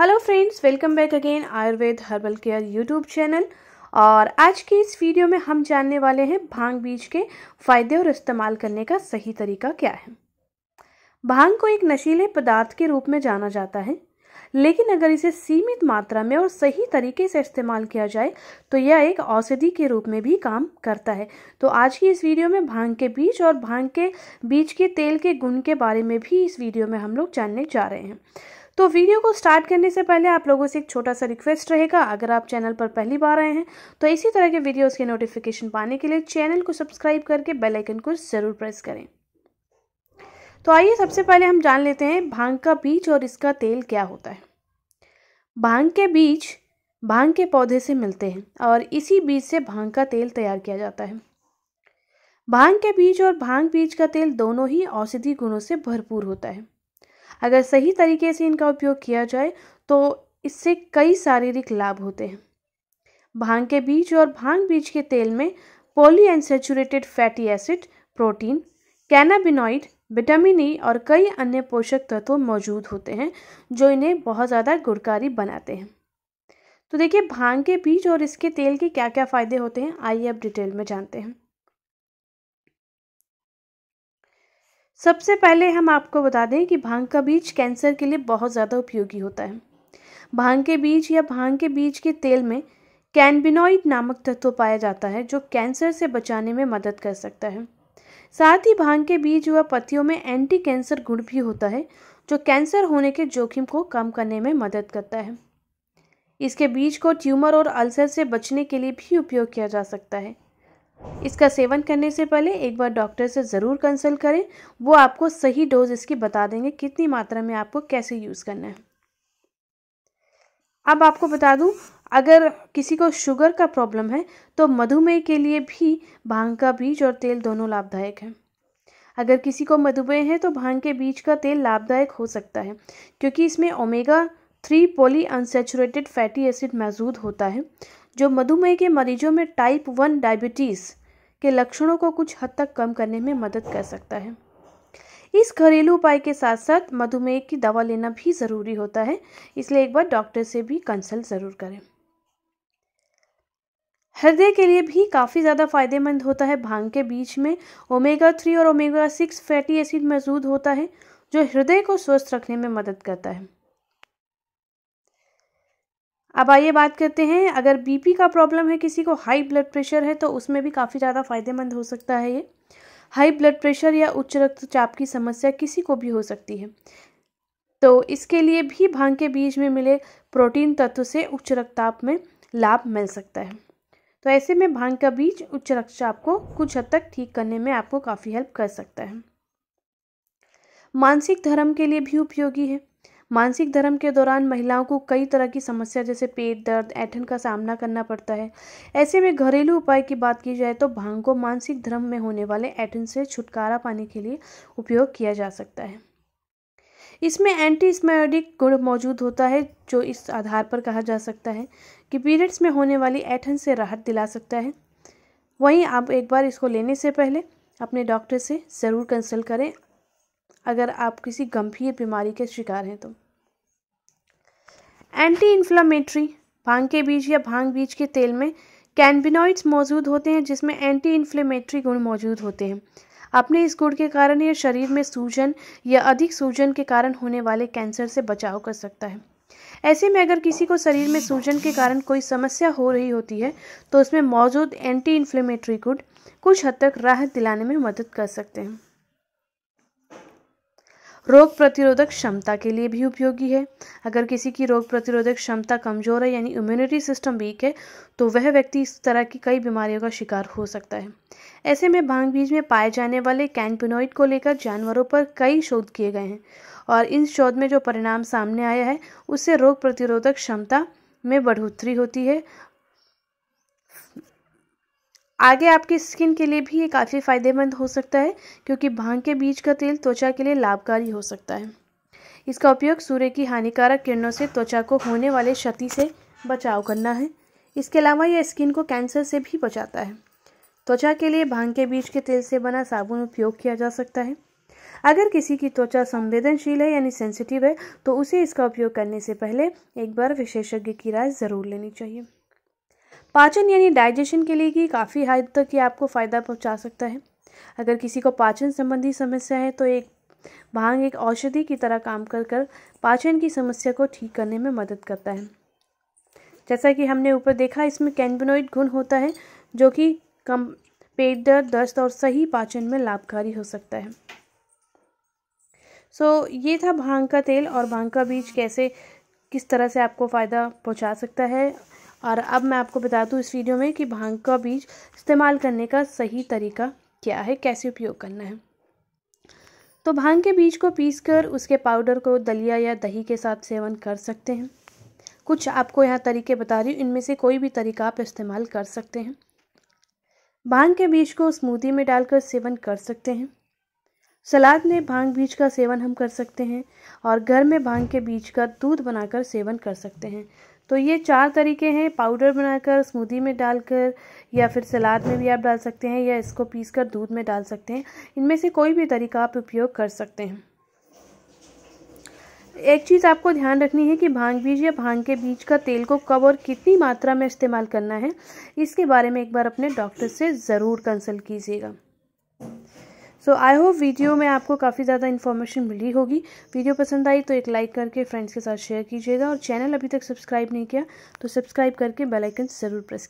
hello friends welcome back again Ayurveda herbal care YouTube channel और आज के इस वीडियो में हम जानने वाले हैं भांग बीज के फायदे और इस्तेमाल करने का सही तरीका क्या है भांग को एक नशीले पदार्थ के रूप में जाना जाता है लेकिन अगर इसे सीमित मात्रा में और सही तरीके से इस्तेमाल किया जाए तो यह एक औषधि के रूप में भी काम करता है तो आज की इस वीडियो में भांग के बीज और भांग के बीज के तेल के गुण के बारे में भी इस वीडियो में हम लोग जानने जा रहे हैं तो वीडियो को स्टार्ट करने से पहले आप लोगों से एक छोटा सा रिक्वेस्ट रहेगा अगर आप चैनल पर पहली बार आए हैं तो इसी तरह के वीडियोज़ के नोटिफिकेशन पाने के लिए चैनल को सब्सक्राइब करके बेलाइकन को ज़रूर प्रेस करें तो आइए सबसे पहले हम जान लेते हैं भांग का बीज और इसका तेल क्या होता है भांग के बीज भांग के पौधे से मिलते हैं और इसी बीज से भांग का तेल तैयार किया जाता है भांग के बीज और भांग बीज का तेल दोनों ही औषधि गुणों से भरपूर होता है अगर सही तरीके से इनका उपयोग किया जाए तो इससे कई शारीरिक लाभ होते हैं भांग के बीज और भांग बीज के तेल में polyunsaturated fatty acid protein cannabinoid vitamin E और कई अन्य पोषक तत्व मौजूद होते हैं जो इन्हें बहुत ज़्यादा गुड़कारी बनाते हैं तो देखिए भांग के बीज और इसके तेल के क्या क्या फ़ायदे होते हैं आइए अब डिटेल में जानते हैं सबसे पहले हम आपको बता दें कि भांग का बीज कैंसर के लिए बहुत ज़्यादा उपयोगी होता है भांग के बीज या भांग के बीज के तेल में कैनबिनोइड नामक तत्व पाया जाता है जो कैंसर से बचाने में मदद कर सकता है साथ ही भांग के बीज व पत्तियों में एंटी कैंसर गुण भी होता है जो कैंसर होने के जोखिम को कम करने में मदद करता है इसके बीज को ट्यूमर और अल्सर से बचने के लिए भी उपयोग किया जा सकता है इसका सेवन करने से पहले एक बार डॉक्टर से ज़रूर कंसल्ट करें वो आपको सही डोज इसकी बता देंगे कितनी मात्रा में आपको कैसे यूज़ करना है अब आपको बता दूं अगर किसी को शुगर का प्रॉब्लम है तो मधुमेह के लिए भी भांग का बीज और तेल दोनों लाभदायक है अगर किसी को मधुमेह है तो भांग के बीज का तेल लाभदायक हो सकता है क्योंकि इसमें omega three polyunsaturated fatty acid मौजूद होता है जो मधुमेह के मरीजों में टाइप वन डायबिटीज़ के लक्षणों को कुछ हद तक कम करने में मदद कर सकता है इस घरेलू उपाय के साथ साथ मधुमेह की दवा लेना भी ज़रूरी होता है इसलिए एक बार डॉक्टर से भी कंसल्ट ज़रूर करें हृदय के लिए भी काफ़ी ज़्यादा फायदेमंद होता है भांग के बीच में ओमेगा थ्री और ओमेगा सिक्स फैटी एसिड मौजूद होता है जो हृदय को स्वस्थ रखने में मदद करता है अब आइए बात करते हैं अगर बीपी का प्रॉब्लम है किसी को हाई ब्लड प्रेशर है तो उसमें भी काफ़ी ज़्यादा फायदेमंद हो सकता है ये हाई ब्लड प्रेशर या उच्च रक्तचाप की समस्या किसी को भी हो सकती है तो इसके लिए भी भांग के बीज में मिले प्रोटीन तत्व से उच्च रक्तचाप में लाभ मिल सकता है तो ऐसे में भांग का बीज उच्च रक्तचाप को कुछ हद तक ठीक करने में आपको काफ़ी हेल्प कर सकता है मानसिक धर्म के लिए भी उपयोगी है मानसिक धर्म के दौरान महिलाओं को कई तरह की समस्या जैसे पेट दर्द ऐठन का सामना करना पड़ता है ऐसे में घरेलू उपाय की बात की जाए तो भांग को मानसिक धर्म में होने वाले ऐठन से छुटकारा पाने के लिए उपयोग किया जा सकता है इसमें एंटी स्मायोडिक गुण मौजूद होता है जो इस आधार पर कहा जा सकता है कि पीरियड्स में होने वाली ऐठन से राहत दिला सकता है वहीं आप एक बार इसको लेने से पहले अपने डॉक्टर से ज़रूर कंसल्ट करें अगर आप किसी गंभीर बीमारी के शिकार हैं तो एंटी इन्फ्लामेटरी भांग के बीज या भांग बीज के तेल में कैनबिनॉइड्स मौजूद होते हैं जिसमें एंटी इन्फ्लेमेटरी गुण मौजूद होते हैं अपने इस गुण के कारण यह शरीर में सूजन या अधिक सूजन के कारण होने वाले कैंसर से बचाव कर सकता है ऐसे में अगर किसी को शरीर में सूजन के कारण कोई समस्या हो रही होती है तो उसमें मौजूद एंटी इन्फ्लेमेटरी गुण कुछ हद तक राहत दिलाने में मदद कर सकते हैं रोग प्रतिरोधक क्षमता के लिए भी उपयोगी है अगर किसी की रोग प्रतिरोधक क्षमता कमज़ोर है यानी इम्यूनिटी सिस्टम वीक है तो वह व्यक्ति इस तरह की कई बीमारियों का शिकार हो सकता है ऐसे में भांग बीज में पाए जाने वाले कैनपिनोइड को लेकर जानवरों पर कई शोध किए गए हैं और इन शोध में जो परिणाम सामने आया है उससे रोग प्रतिरोधक क्षमता में बढ़ोतरी होती है आगे आपकी स्किन के लिए भी ये काफ़ी फायदेमंद हो सकता है क्योंकि भांग के बीज का तेल त्वचा के लिए लाभकारी हो सकता है इसका उपयोग सूर्य की हानिकारक किरणों से त्वचा को होने वाले क्षति से बचाव करना है इसके अलावा यह स्किन को कैंसर से भी बचाता है त्वचा के लिए भांग के बीज के तेल से बना साबुन उपयोग किया जा सकता है अगर किसी की त्वचा संवेदनशील है यानी सेंसिटिव है तो उसे इसका उपयोग करने से पहले एक बार विशेषज्ञ की राय ज़रूर लेनी चाहिए पाचन यानी डाइजेशन के लिए कि काफ़ी हद तक ये आपको फ़ायदा पहुंचा सकता है अगर किसी को पाचन संबंधी समस्या है तो एक भांग एक औषधि की तरह काम कर कर पाचन की समस्या को ठीक करने में मदद करता है जैसा कि हमने ऊपर देखा इसमें कैनबिनोइड गुण होता है जो कि कम पेट दर्द दस्त और सही पाचन में लाभकारी हो सकता है सो so, ये था भांग का तेल और भांग का बीज कैसे किस तरह से आपको फ़ायदा पहुंचा सकता है और अब मैं आपको बता दूँ इस वीडियो में कि भांग का बीज इस्तेमाल करने का सही तरीका क्या है कैसे उपयोग करना है तो भांग के बीज को पीसकर उसके पाउडर को दलिया या दही के साथ सेवन कर सकते हैं कुछ आपको यहाँ तरीके बता रही हूँ इनमें से कोई भी तरीका आप इस्तेमाल कर सकते हैं भांग के बीज को स्मूदी में डालकर सेवन कर सकते हैं सलाद में भांग बीज का सेवन हम कर सकते हैं और घर में भांग के बीज का दूध बनाकर सेवन कर सकते हैं तो ये चार तरीके हैं पाउडर बनाकर स्मूदी में डालकर या फिर सलाद में भी आप डाल सकते हैं या इसको पीस कर दूध में डाल सकते हैं इनमें से कोई भी तरीका आप उपयोग कर सकते हैं एक चीज़ आपको ध्यान रखनी है कि भांग बीज या भांग के बीज का तेल को कब और कितनी मात्रा में इस्तेमाल करना है इसके बारे में एक बार अपने डॉक्टर से ज़रूर कंसल्ट कीजिएगा सो आई होप वीडियो में आपको काफ़ी ज़्यादा इन्फॉर्मेशन मिली होगी वीडियो पसंद आई तो एक लाइक करके फ्रेंड्स के साथ शेयर कीजिएगा और चैनल अभी तक सब्सक्राइब नहीं किया तो सब्सक्राइब करके बेलाइकन ज़रूर प्रेस